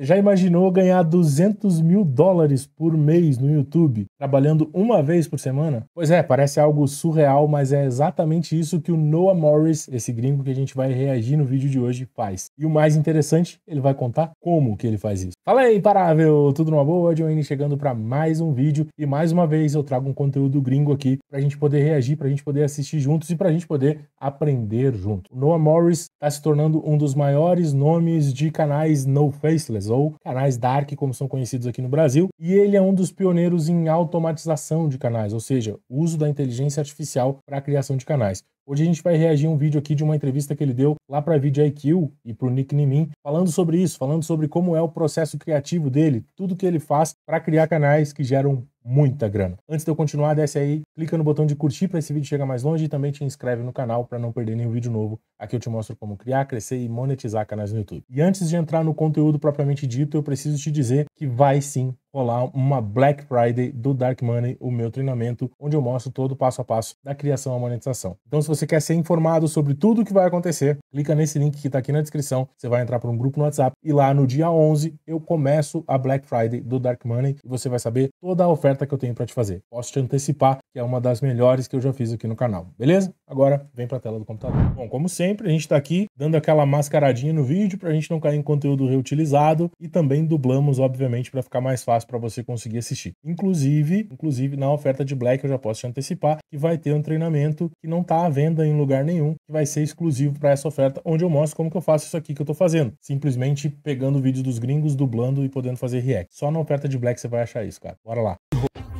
já imaginou ganhar 200 mil dólares por mês no YouTube, trabalhando uma vez por semana? Pois é, parece algo surreal, mas é exatamente isso que o Noah Morris, esse gringo que a gente vai reagir no vídeo de hoje, faz. E o mais interessante, ele vai contar como que ele faz isso. Fala aí, imparável! Tudo numa boa? Joanne chegando para mais um vídeo e mais uma vez eu trago um conteúdo gringo aqui para a gente poder reagir, para a gente poder assistir juntos e para a gente poder aprender junto. O Noah Morris está se tornando um dos maiores nomes de canais no faceless ou canais dark, como são conhecidos aqui no Brasil, e ele é um dos pioneiros em automatização de canais, ou seja, uso da inteligência artificial para a criação de canais. Hoje a gente vai reagir a um vídeo aqui de uma entrevista que ele deu lá para a VidIQ e para o Nick Nimin, falando sobre isso, falando sobre como é o processo criativo dele, tudo que ele faz para criar canais que geram muita grana. Antes de eu continuar, desce aí, clica no botão de curtir para esse vídeo chegar mais longe e também te inscreve no canal para não perder nenhum vídeo novo. Aqui eu te mostro como criar, crescer e monetizar canais no YouTube. E antes de entrar no conteúdo propriamente dito, eu preciso te dizer que vai sim rolar uma Black Friday do Dark Money, o meu treinamento, onde eu mostro todo o passo a passo da criação à monetização. Então, se você quer ser informado sobre tudo o que vai acontecer, clica nesse link que está aqui na descrição, você vai entrar para um grupo no WhatsApp e lá no dia 11 eu começo a Black Friday do Dark Money e você vai saber toda a oferta que eu tenho para te fazer. Posso te antecipar que é uma das melhores que eu já fiz aqui no canal, beleza? Agora vem para a tela do computador. Bom, como sempre, a gente está aqui dando aquela mascaradinha no vídeo para a gente não cair em conteúdo reutilizado e também dublamos, obviamente, para ficar mais fácil para você conseguir assistir. Inclusive, inclusive na oferta de Black eu já posso te antecipar que vai ter um treinamento que não está à venda em lugar nenhum, que vai ser exclusivo para essa oferta, onde eu mostro como que eu faço isso aqui que eu estou fazendo, simplesmente pegando vídeos dos gringos, dublando e podendo fazer react. Só na oferta de Black você vai achar isso, cara. Bora lá.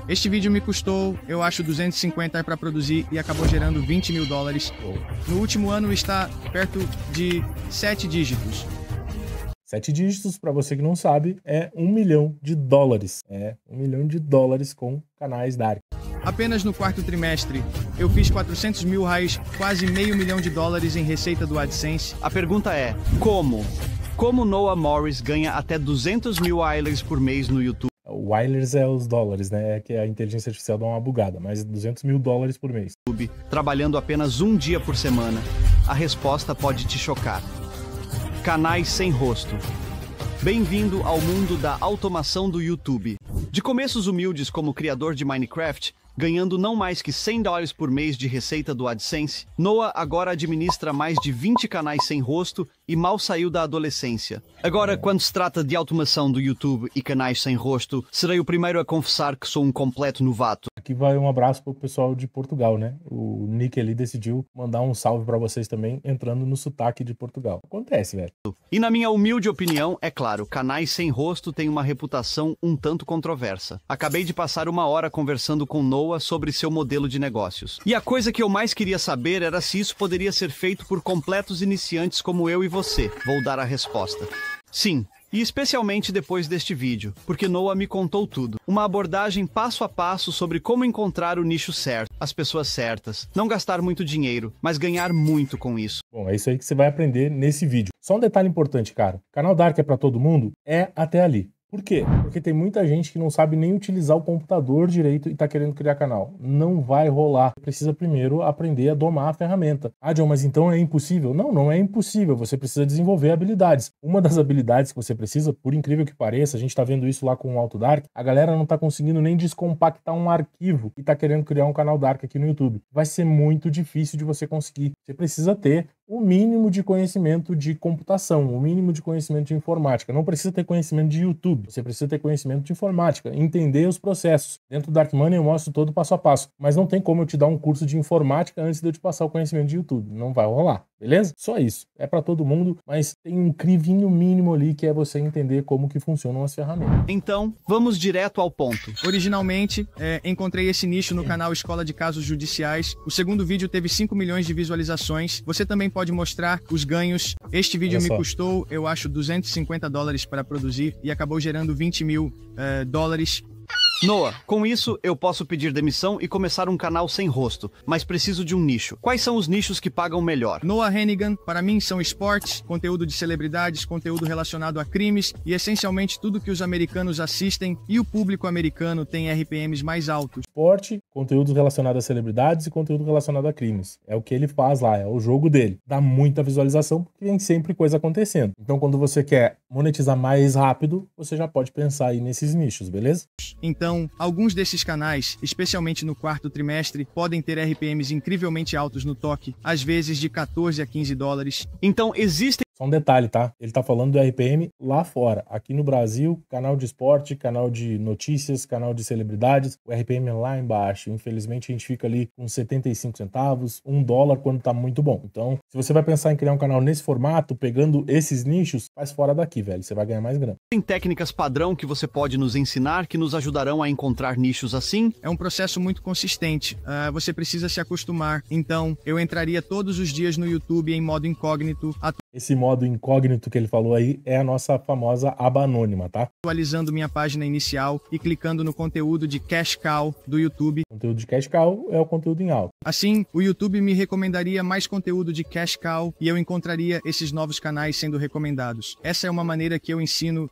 Este vídeo me custou, eu acho, 250 para produzir e acabou gerando 20 mil dólares. No último ano está perto de 7 dígitos. Sete dígitos, para você que não sabe, é um milhão de dólares. É um milhão de dólares com canais Dark. Apenas no quarto trimestre, eu fiz 400 mil reais, quase meio milhão de dólares em receita do AdSense. A pergunta é, como? Como Noah Morris ganha até 200 mil reais por mês no YouTube? Wilers é os dólares, né? É que a inteligência artificial dá uma bugada, mas 200 mil dólares por mês. Trabalhando apenas um dia por semana, a resposta pode te chocar. Canais sem rosto. Bem-vindo ao mundo da automação do YouTube. De começos humildes como criador de Minecraft, Ganhando não mais que 100 dólares por mês de receita do AdSense, Noah agora administra mais de 20 canais sem rosto e mal saiu da adolescência. Agora, quando se trata de automação do YouTube e canais sem rosto, serei o primeiro a confessar que sou um completo novato. Aqui vai um abraço pro pessoal de Portugal, né? O Nick ali decidiu mandar um salve para vocês também, entrando no sotaque de Portugal. Acontece, velho. E na minha humilde opinião, é claro, canais sem rosto têm uma reputação um tanto controversa. Acabei de passar uma hora conversando com Noah sobre seu modelo de negócios. E a coisa que eu mais queria saber era se isso poderia ser feito por completos iniciantes como eu e você. Vou dar a resposta. Sim, e especialmente depois deste vídeo, porque Noah me contou tudo. Uma abordagem passo a passo sobre como encontrar o nicho certo, as pessoas certas, não gastar muito dinheiro, mas ganhar muito com isso. Bom, é isso aí que você vai aprender nesse vídeo. Só um detalhe importante, cara. O canal Dark é para todo mundo? É até ali. Por quê? Porque tem muita gente que não sabe nem utilizar o computador direito e está querendo criar canal. Não vai rolar. Precisa primeiro aprender a domar a ferramenta. Ah, John, mas então é impossível? Não, não é impossível. Você precisa desenvolver habilidades. Uma das habilidades que você precisa, por incrível que pareça, a gente está vendo isso lá com o Auto Dark, a galera não está conseguindo nem descompactar um arquivo e está querendo criar um canal Dark aqui no YouTube. Vai ser muito difícil de você conseguir. Você precisa ter o mínimo de conhecimento de computação, o mínimo de conhecimento de informática. Não precisa ter conhecimento de YouTube, você precisa ter conhecimento de informática, entender os processos. Dentro do Dark Money eu mostro todo passo a passo, mas não tem como eu te dar um curso de informática antes de eu te passar o conhecimento de YouTube. Não vai rolar. Beleza? Só isso. É para todo mundo, mas tem um crivinho mínimo ali que é você entender como que funcionam as ferramentas. Então, vamos direto ao ponto. Originalmente, é, encontrei esse nicho no canal Escola de Casos Judiciais. O segundo vídeo teve 5 milhões de visualizações. Você também pode mostrar os ganhos. Este vídeo me custou, eu acho, 250 dólares para produzir e acabou gerando 20 mil é, dólares Noah, com isso eu posso pedir demissão e começar um canal sem rosto, mas preciso de um nicho. Quais são os nichos que pagam melhor? Noah Hennigan, para mim são esportes, conteúdo de celebridades, conteúdo relacionado a crimes e essencialmente tudo que os americanos assistem e o público americano tem RPMs mais altos. Esporte, conteúdo relacionado a celebridades e conteúdo relacionado a crimes. É o que ele faz lá, é o jogo dele. Dá muita visualização porque tem sempre coisa acontecendo. Então quando você quer monetizar mais rápido, você já pode pensar aí nesses nichos, beleza? Então, alguns desses canais, especialmente no quarto trimestre, podem ter RPMs incrivelmente altos no toque, às vezes de 14 a 15 dólares. Então, existem só um detalhe, tá? Ele tá falando do RPM lá fora. Aqui no Brasil, canal de esporte, canal de notícias, canal de celebridades, o RPM é lá embaixo. Infelizmente, a gente fica ali com 75 centavos, um dólar quando tá muito bom. Então, se você vai pensar em criar um canal nesse formato, pegando esses nichos, faz fora daqui, velho. Você vai ganhar mais grana. Tem técnicas padrão que você pode nos ensinar que nos ajudarão a encontrar nichos assim? É um processo muito consistente. Uh, você precisa se acostumar. Então, eu entraria todos os dias no YouTube em modo incógnito, esse modo incógnito que ele falou aí é a nossa famosa aba anônima, tá? Atualizando minha página inicial e clicando no conteúdo de Cash Cow do YouTube. O conteúdo de Cash Cow é o conteúdo em alta. Assim, o YouTube me recomendaria mais conteúdo de Cash Cow e eu encontraria esses novos canais sendo recomendados. Essa é uma maneira que eu ensino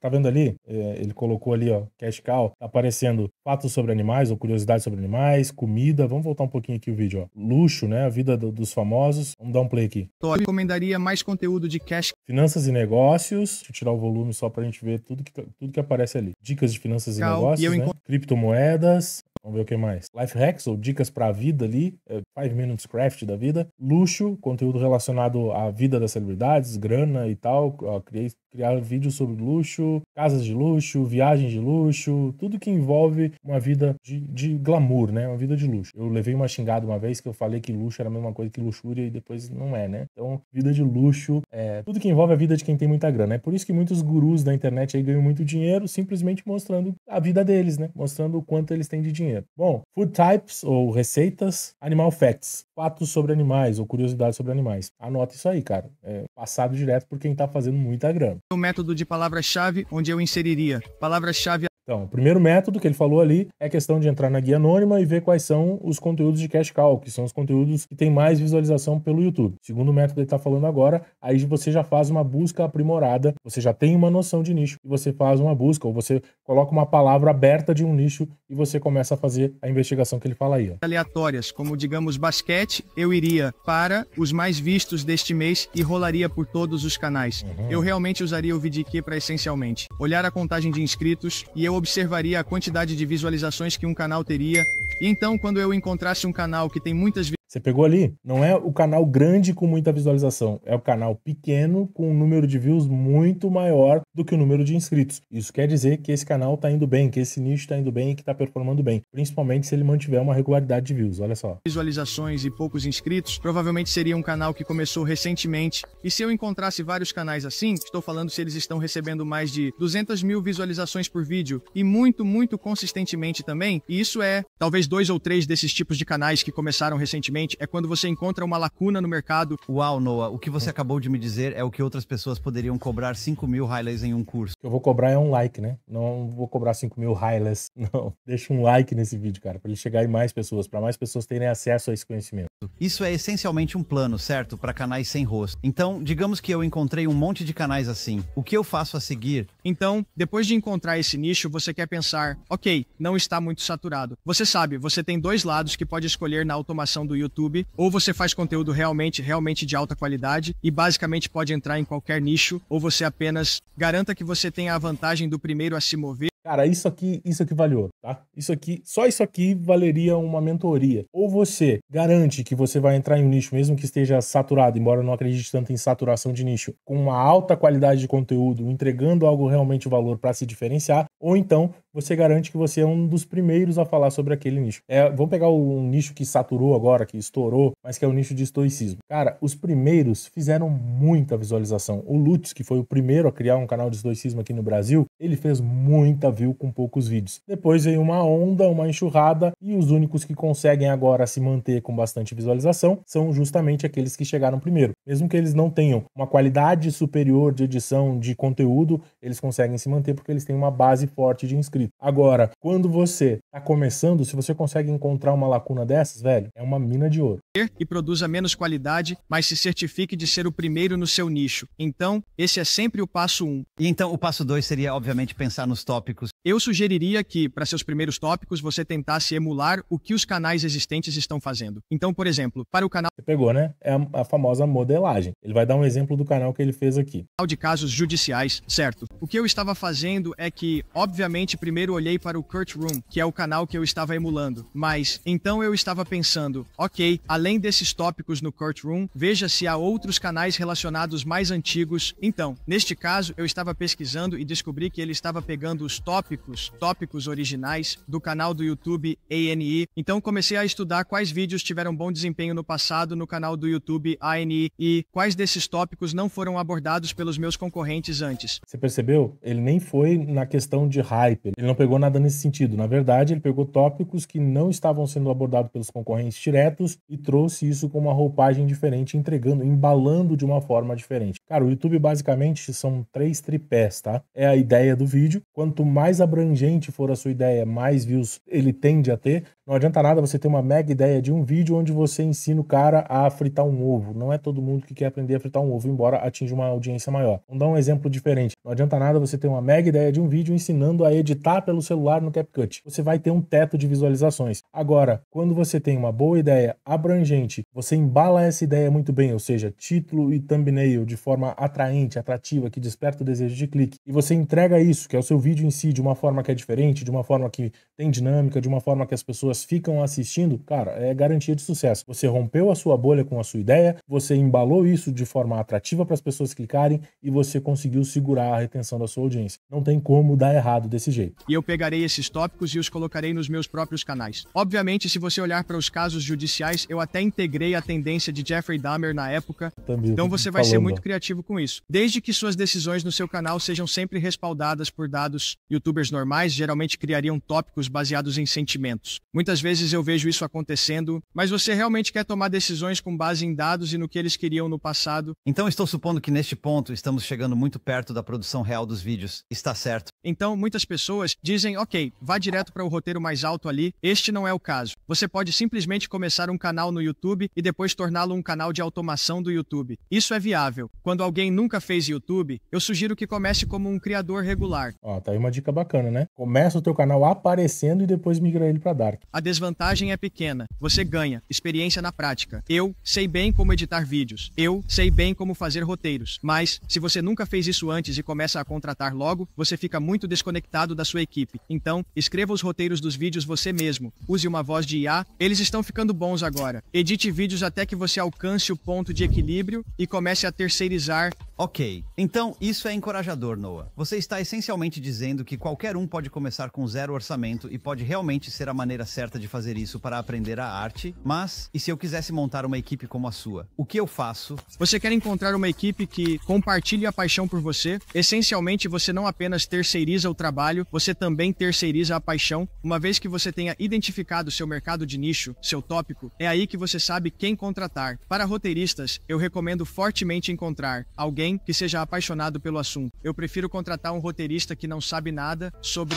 tá vendo ali? É, ele colocou ali, ó, cash cow, tá aparecendo fatos sobre animais ou curiosidades sobre animais, comida. Vamos voltar um pouquinho aqui o vídeo, ó. Luxo, né? A vida do, dos famosos. Vamos dar um play aqui. Eu recomendaria mais conteúdo de cash. Finanças e negócios. Deixa eu tirar o volume só pra gente ver tudo que, tá, tudo que aparece ali. Dicas de finanças e negócios, e eu né? Encont... Criptomoedas. Vamos ver o que mais. Life hacks ou dicas para a vida ali, é, five minutes craft da vida, luxo, conteúdo relacionado à vida das celebridades, grana e tal, ó, criar vídeos sobre luxo, casas de luxo, viagens de luxo, tudo que envolve uma vida de, de, glamour, né? Uma vida de luxo. Eu levei uma xingada uma vez que eu falei que luxo era a mesma coisa que luxúria e depois não é, né? Então, vida de luxo é tudo que envolve a vida de quem tem muita grana. É por isso que muitos gurus da internet aí ganham muito dinheiro simplesmente mostrando a vida deles, né? Mostrando o quanto eles têm de dinheiro. Bom, food types ou receitas, animal facts, fatos sobre animais ou curiosidades sobre animais. Anota isso aí, cara. É passado direto por quem tá fazendo muita grana. É o método de palavra-chave, onde eu inseriria palavra-chave então, o primeiro método que ele falou ali é a questão de entrar na guia anônima e ver quais são os conteúdos de cash cow, que são os conteúdos que têm mais visualização pelo YouTube. O segundo método que ele está falando agora, aí você já faz uma busca aprimorada, você já tem uma noção de nicho e você faz uma busca, ou você coloca uma palavra aberta de um nicho e você começa a fazer a investigação que ele fala aí. Ó. Aleatórias, como digamos basquete, eu iria para os mais vistos deste mês e rolaria por todos os canais. Uhum. Eu realmente usaria o VidIQ para essencialmente olhar a contagem de inscritos e eu observaria a quantidade de visualizações que um canal teria, e então quando eu encontrasse um canal que tem muitas você pegou ali, não é o canal grande com muita visualização, é o canal pequeno com um número de views muito maior do que o número de inscritos. Isso quer dizer que esse canal está indo bem, que esse nicho está indo bem e que está performando bem, principalmente se ele mantiver uma regularidade de views, olha só. Visualizações e poucos inscritos, provavelmente seria um canal que começou recentemente, e se eu encontrasse vários canais assim, estou falando se eles estão recebendo mais de 200 mil visualizações por vídeo, e muito, muito consistentemente também, e isso é talvez dois ou três desses tipos de canais que começaram recentemente, é quando você encontra uma lacuna no mercado. Uau, Noah, o que você acabou de me dizer é o que outras pessoas poderiam cobrar 5 mil highlights em um curso. O que eu vou cobrar é um like, né? Não vou cobrar 5 mil highlights, não. Deixa um like nesse vídeo, cara, para ele chegar em mais pessoas, para mais pessoas terem acesso a esse conhecimento. Isso é essencialmente um plano, certo? Para canais sem rosto. Então, digamos que eu encontrei um monte de canais assim. O que eu faço a seguir? Então, depois de encontrar esse nicho, você quer pensar, ok, não está muito saturado. Você sabe, você tem dois lados que pode escolher na automação do YouTube YouTube, ou você faz conteúdo realmente, realmente de alta qualidade e basicamente pode entrar em qualquer nicho, ou você apenas garanta que você tenha a vantagem do primeiro a se mover cara, isso aqui, isso aqui valeu, tá? Isso aqui, só isso aqui valeria uma mentoria. Ou você garante que você vai entrar em um nicho, mesmo que esteja saturado, embora eu não acredite tanto em saturação de nicho, com uma alta qualidade de conteúdo, entregando algo realmente valor para se diferenciar, ou então você garante que você é um dos primeiros a falar sobre aquele nicho. É, vamos pegar um nicho que saturou agora, que estourou, mas que é o nicho de estoicismo. Cara, os primeiros fizeram muita visualização. O Lutz, que foi o primeiro a criar um canal de estoicismo aqui no Brasil, ele fez muita navio com poucos vídeos. Depois veio uma onda, uma enxurrada e os únicos que conseguem agora se manter com bastante visualização são justamente aqueles que chegaram primeiro. Mesmo que eles não tenham uma qualidade superior de edição de conteúdo, eles conseguem se manter porque eles têm uma base forte de inscritos. Agora, quando você está começando, se você consegue encontrar uma lacuna dessas, velho, é uma mina de ouro. E produza menos qualidade, mas se certifique de ser o primeiro no seu nicho. Então, esse é sempre o passo 1. Um. E então, o passo 2 seria, obviamente, pensar nos tópicos tópicos. Eu sugeriria que, para seus primeiros tópicos, você tentasse emular o que os canais existentes estão fazendo. Então, por exemplo, para o canal. Você pegou, né? É a, a famosa modelagem. Ele vai dar um exemplo do canal que ele fez aqui. De casos judiciais, certo. O que eu estava fazendo é que, obviamente, primeiro olhei para o Kurt Room, que é o canal que eu estava emulando. Mas, então eu estava pensando, ok, além desses tópicos no Kurt Room, veja se há outros canais relacionados mais antigos. Então, neste caso, eu estava pesquisando e descobri que ele estava pegando os tópicos, tópicos originais do canal do YouTube ANI. Então comecei a estudar quais vídeos tiveram bom desempenho no passado no canal do YouTube ANI e quais desses tópicos não foram abordados pelos meus concorrentes antes. Você percebeu? Ele nem foi na questão de hype, ele não pegou nada nesse sentido. Na verdade, ele pegou tópicos que não estavam sendo abordados pelos concorrentes diretos e trouxe isso com uma roupagem diferente, entregando, embalando de uma forma diferente. Cara, o YouTube basicamente são três tripés, tá? É a ideia do vídeo. Quanto mais mais abrangente for a sua ideia, mais views ele tende a ter. Não adianta nada você ter uma mega ideia de um vídeo onde você ensina o cara a fritar um ovo. Não é todo mundo que quer aprender a fritar um ovo, embora atinja uma audiência maior. Vamos dar um exemplo diferente. Não adianta nada você ter uma mega ideia de um vídeo ensinando a editar pelo celular no CapCut. Você vai ter um teto de visualizações. Agora, quando você tem uma boa ideia abrangente, você embala essa ideia muito bem, ou seja, título e thumbnail de forma atraente, atrativa, que desperta o desejo de clique, e você entrega isso, que é o seu vídeo em si, de uma forma que é diferente, de uma forma que tem dinâmica, de uma forma que as pessoas pessoas ficam assistindo, cara, é garantia de sucesso. Você rompeu a sua bolha com a sua ideia, você embalou isso de forma atrativa para as pessoas clicarem e você conseguiu segurar a retenção da sua audiência. Não tem como dar errado desse jeito. E eu pegarei esses tópicos e os colocarei nos meus próprios canais. Obviamente, se você olhar para os casos judiciais, eu até integrei a tendência de Jeffrey Dahmer na época. Também então você vai falando. ser muito criativo com isso. Desde que suas decisões no seu canal sejam sempre respaldadas por dados, youtubers normais geralmente criariam tópicos baseados em sentimentos. Muito Muitas vezes eu vejo isso acontecendo, mas você realmente quer tomar decisões com base em dados e no que eles queriam no passado. Então estou supondo que neste ponto estamos chegando muito perto da produção real dos vídeos. Está certo. Então muitas pessoas dizem, ok, vá direto para o roteiro mais alto ali. Este não é o caso. Você pode simplesmente começar um canal no YouTube e depois torná-lo um canal de automação do YouTube. Isso é viável. Quando alguém nunca fez YouTube, eu sugiro que comece como um criador regular. Ó, tá aí uma dica bacana, né? Começa o teu canal aparecendo e depois migra ele para Dark. A desvantagem é pequena. Você ganha experiência na prática. Eu sei bem como editar vídeos. Eu sei bem como fazer roteiros. Mas, se você nunca fez isso antes e começa a contratar logo, você fica muito desconectado da sua equipe. Então, escreva os roteiros dos vídeos você mesmo. Use uma voz de IA. Eles estão ficando bons agora. Edite vídeos até que você alcance o ponto de equilíbrio e comece a terceirizar Ok, então isso é encorajador, Noah. Você está essencialmente dizendo que qualquer um pode começar com zero orçamento e pode realmente ser a maneira certa de fazer isso para aprender a arte, mas e se eu quisesse montar uma equipe como a sua? O que eu faço? Você quer encontrar uma equipe que compartilhe a paixão por você? Essencialmente, você não apenas terceiriza o trabalho, você também terceiriza a paixão, uma vez que você tenha identificado seu mercado de nicho, seu tópico, é aí que você sabe quem contratar. Para roteiristas, eu recomendo fortemente encontrar alguém alguém que seja apaixonado pelo assunto. Eu prefiro contratar um roteirista que não sabe nada sobre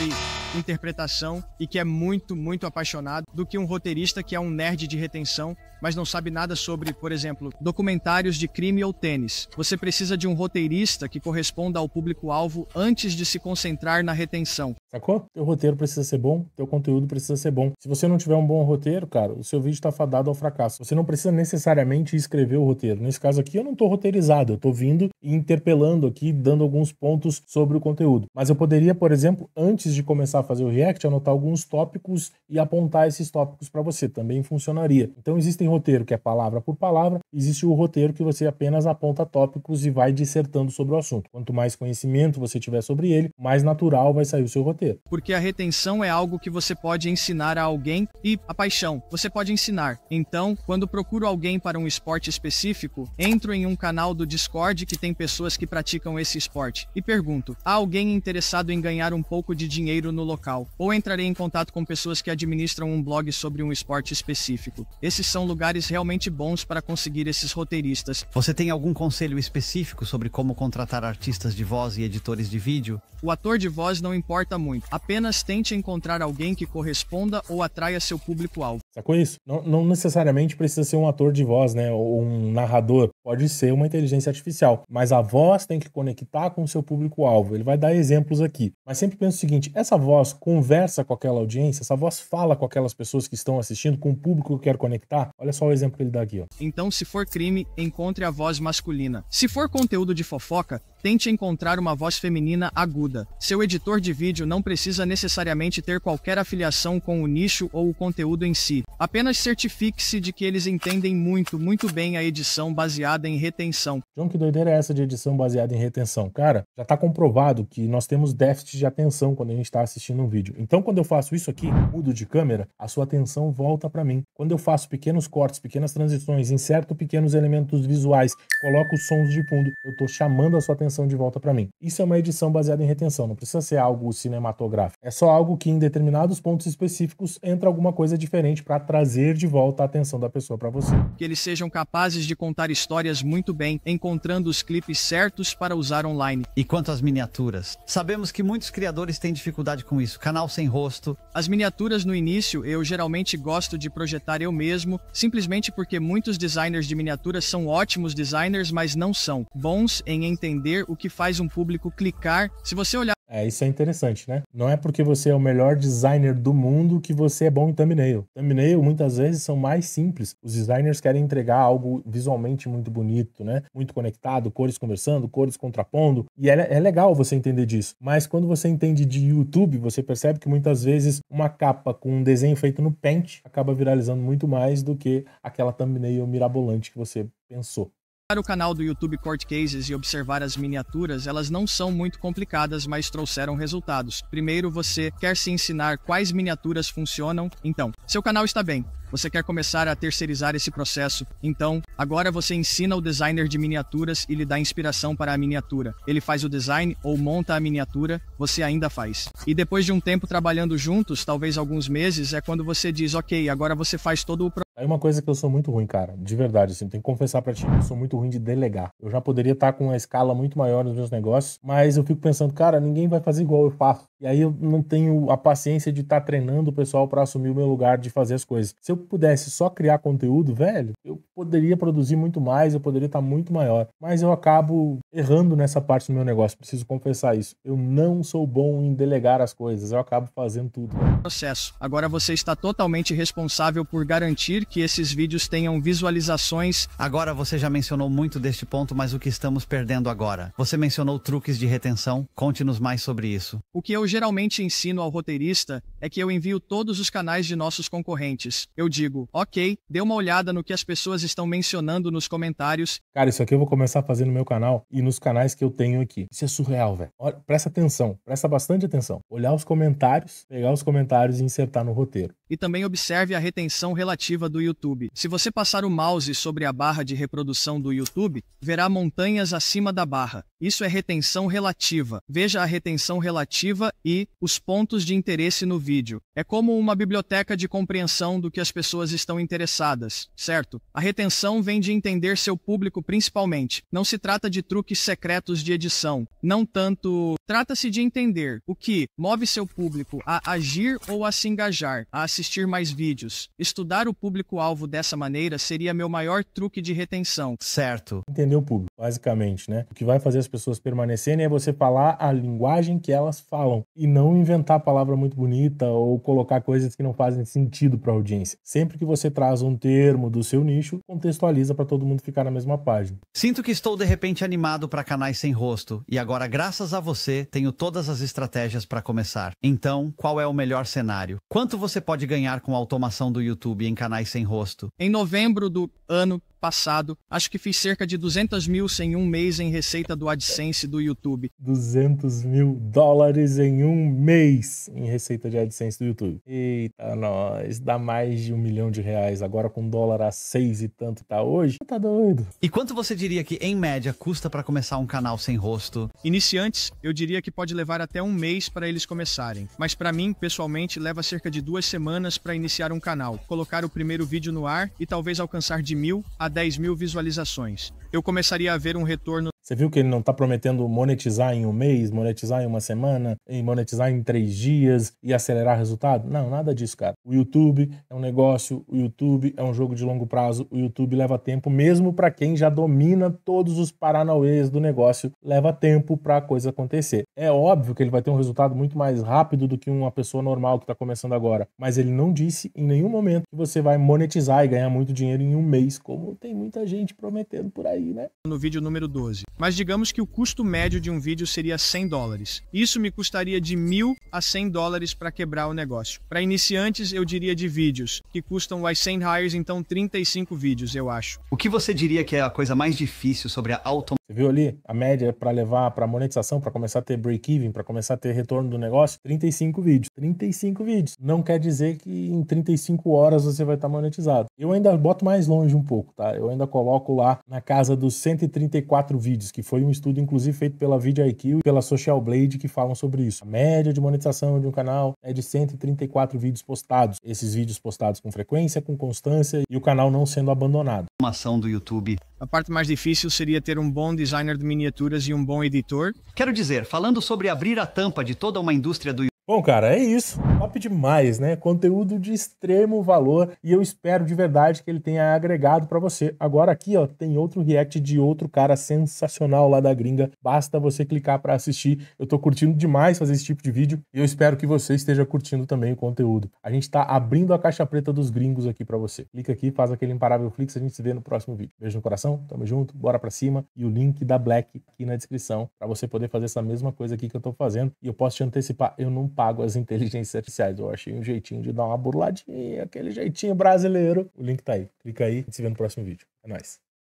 interpretação e que é muito, muito apaixonado do que um roteirista que é um nerd de retenção mas não sabe nada sobre, por exemplo, documentários de crime ou tênis. Você precisa de um roteirista que corresponda ao público-alvo antes de se concentrar na retenção. Sacou? Teu roteiro precisa ser bom, teu conteúdo precisa ser bom. Se você não tiver um bom roteiro, cara, o seu vídeo está fadado ao fracasso. Você não precisa necessariamente escrever o roteiro. Nesse caso aqui, eu não tô roteirizado, eu tô vindo e interpelando aqui, dando alguns pontos sobre o conteúdo. Mas eu poderia, por exemplo, antes de começar a fazer o react, anotar alguns tópicos e apontar esses tópicos para você. Também funcionaria. Então existem roteiro, que é palavra por palavra, existe o roteiro que você apenas aponta tópicos e vai dissertando sobre o assunto. Quanto mais conhecimento você tiver sobre ele, mais natural vai sair o seu roteiro. Porque a retenção é algo que você pode ensinar a alguém e a paixão, você pode ensinar. Então, quando procuro alguém para um esporte específico, entro em um canal do Discord que tem pessoas que praticam esse esporte e pergunto: há alguém interessado em ganhar um pouco de dinheiro no local? Ou entrarei em contato com pessoas que administram um blog sobre um esporte específico. Esses são lugares lugares realmente bons para conseguir esses roteiristas. Você tem algum conselho específico sobre como contratar artistas de voz e editores de vídeo? O ator de voz não importa muito. Apenas tente encontrar alguém que corresponda ou atraia seu público-alvo. Sacou isso? Não, não, necessariamente precisa ser um ator de voz, né? Ou um narrador. Pode ser uma inteligência artificial. Mas a voz tem que conectar com o seu público-alvo. Ele vai dar exemplos aqui. Mas sempre penso o seguinte: essa voz conversa com aquela audiência, essa voz fala com aquelas pessoas que estão assistindo, com o público que eu quero conectar. Olha só o exemplo que ele dá aqui, ó. Então, se for crime, encontre a voz masculina. Se for conteúdo de fofoca, Tente encontrar uma voz feminina aguda. Seu editor de vídeo não precisa necessariamente ter qualquer afiliação com o nicho ou o conteúdo em si. Apenas certifique-se de que eles entendem muito, muito bem a edição baseada em retenção. João, que doideira é essa de edição baseada em retenção? Cara, já está comprovado que nós temos déficit de atenção quando a gente está assistindo um vídeo. Então, quando eu faço isso aqui, mudo de câmera, a sua atenção volta para mim. Quando eu faço pequenos cortes, pequenas transições, inserto pequenos elementos visuais, coloco sons de fundo, eu estou chamando a sua atenção de volta para mim. Isso é uma edição baseada em retenção, não precisa ser algo cinematográfico. É só algo que, em determinados pontos específicos, entra alguma coisa diferente para trazer de volta a atenção da pessoa para você. Que eles sejam capazes de contar histórias muito bem, encontrando os clipes certos para usar online. E quanto às miniaturas? Sabemos que muitos criadores têm dificuldade com isso. Canal sem rosto. As miniaturas no início eu geralmente gosto de projetar eu mesmo, simplesmente porque muitos designers de miniaturas são ótimos designers, mas não são bons em entender o que faz um público clicar. Se você olhar. É, isso é interessante, né? Não é porque você é o melhor designer do mundo que você é bom em thumbnail. Thumbnail muitas vezes são mais simples. Os designers querem entregar algo visualmente muito bonito, né? Muito conectado, cores conversando, cores contrapondo. E é, é legal você entender disso. Mas quando você entende de YouTube, você percebe que muitas vezes uma capa com um desenho feito no Paint acaba viralizando muito mais do que aquela thumbnail mirabolante que você pensou. Para o canal do YouTube Court Cases e observar as miniaturas, elas não são muito complicadas, mas trouxeram resultados. Primeiro, você quer se ensinar quais miniaturas funcionam? Então, seu canal está bem você quer começar a terceirizar esse processo. Então, agora você ensina o designer de miniaturas e lhe dá inspiração para a miniatura. Ele faz o design ou monta a miniatura, você ainda faz. E depois de um tempo trabalhando juntos, talvez alguns meses, é quando você diz, ok, agora você faz todo o processo. É uma coisa que eu sou muito ruim, cara. De verdade, assim, tenho que confessar para ti, eu sou muito ruim de delegar. Eu já poderia estar tá com uma escala muito maior nos meus negócios, mas eu fico pensando, cara, ninguém vai fazer igual eu faço. E aí eu não tenho a paciência de estar tá treinando o pessoal para assumir o meu lugar de fazer as coisas. Se eu pudesse só criar conteúdo, velho, eu poderia produzir muito mais, eu poderia estar tá muito maior. Mas eu acabo errando nessa parte do meu negócio, preciso confessar isso. Eu não sou bom em delegar as coisas, eu acabo fazendo tudo. Processo. Agora você está totalmente responsável por garantir que esses vídeos tenham visualizações. Agora você já mencionou muito deste ponto, mas o que estamos perdendo agora? Você mencionou truques de retenção? Conte-nos mais sobre isso. O que eu geralmente ensino ao roteirista é que eu envio todos os canais de nossos concorrentes. Eu digo, ok, dê uma olhada no que as pessoas estão mencionando nos comentários. Cara, isso aqui eu vou começar a fazer no meu canal e nos canais que eu tenho aqui. Isso é surreal, velho. Presta atenção, presta bastante atenção. Olhar os comentários, pegar os comentários e insertar no roteiro. E também observe a retenção relativa do YouTube. Se você passar o mouse sobre a barra de reprodução do YouTube, verá montanhas acima da barra. Isso é retenção relativa. Veja a retenção relativa e os pontos de interesse no vídeo vídeo. É como uma biblioteca de compreensão do que as pessoas estão interessadas, certo? A retenção vem de entender seu público principalmente. Não se trata de truques secretos de edição, não tanto. Trata-se de entender o que move seu público a agir ou a se engajar, a assistir mais vídeos. Estudar o público-alvo dessa maneira seria meu maior truque de retenção. Certo. Entender o público, basicamente, né? O que vai fazer as pessoas permanecerem é você falar a linguagem que elas falam e não inventar palavra muito bonita inventa ou colocar coisas que não fazem sentido para a audiência. Sempre que você traz um termo do seu nicho, contextualiza para todo mundo ficar na mesma página. Sinto que estou de repente animado para canais sem rosto e agora graças a você tenho todas as estratégias para começar. Então, qual é o melhor cenário? Quanto você pode ganhar com a automação do YouTube em canais sem rosto? Em novembro do ano passado. Acho que fiz cerca de 200 mil em um mês em receita do AdSense do YouTube. 200 mil dólares em um mês em receita de AdSense do YouTube. Eita, nós, dá mais de um milhão de reais. Agora com dólar a seis e tanto tá hoje, tá doido. E quanto você diria que, em média, custa para começar um canal sem rosto? Iniciantes, eu diria que pode levar até um mês para eles começarem. Mas para mim, pessoalmente, leva cerca de duas semanas para iniciar um canal, colocar o primeiro vídeo no ar e talvez alcançar de mil a 10 mil visualizações, eu começaria a ver um retorno você viu que ele não está prometendo monetizar em um mês, monetizar em uma semana, em monetizar em três dias e acelerar resultado? Não, nada disso, cara. O YouTube é um negócio, o YouTube é um jogo de longo prazo, o YouTube leva tempo, mesmo para quem já domina todos os paranauês do negócio, leva tempo para a coisa acontecer. É óbvio que ele vai ter um resultado muito mais rápido do que uma pessoa normal que está começando agora, mas ele não disse em nenhum momento que você vai monetizar e ganhar muito dinheiro em um mês, como tem muita gente prometendo por aí, né? No vídeo número 12. Mas digamos que o custo médio de um vídeo seria 100 dólares. Isso me custaria de 1.000 a 100 dólares para quebrar o negócio. Para iniciantes, eu diria de vídeos, que custam as 100 hires, então 35 vídeos, eu acho. O que você diria que é a coisa mais difícil sobre a automação? Você viu ali a média para levar para monetização, para começar a ter break-even, para começar a ter retorno do negócio? 35 vídeos. 35 vídeos. Não quer dizer que em 35 horas você vai estar tá monetizado. Eu ainda boto mais longe um pouco, tá? Eu ainda coloco lá na casa dos 134 vídeos, que foi um estudo inclusive feito pela VidIQ e pela Social Blade que falam sobre isso. A média de monetização de um canal é de 134 vídeos postados. Esses vídeos postados com frequência, com constância e o canal não sendo abandonado. Uma ação do YouTube. A parte mais difícil seria ter um bom designer de miniaturas e um bom editor. Quero dizer, falando sobre abrir a tampa de toda uma indústria do Bom, cara, é isso. Top demais, né? Conteúdo de extremo valor e eu espero de verdade que ele tenha agregado para você. Agora aqui, ó, tem outro react de outro cara sensacional lá da gringa. Basta você clicar para assistir. Eu tô curtindo demais fazer esse tipo de vídeo e eu espero que você esteja curtindo também o conteúdo. A gente tá abrindo a caixa preta dos gringos aqui para você. Clica aqui, faz aquele imparável flix, a gente se vê no próximo vídeo. Beijo no coração, tamo junto, bora para cima e o link da Black aqui na descrição para você poder fazer essa mesma coisa aqui que eu tô fazendo e eu posso te antecipar, eu não pago pago inteligências artificiais. Eu achei um jeitinho de dar uma burladinha, aquele jeitinho brasileiro. O link tá aí. Clica aí e se vê no próximo vídeo. É nóis.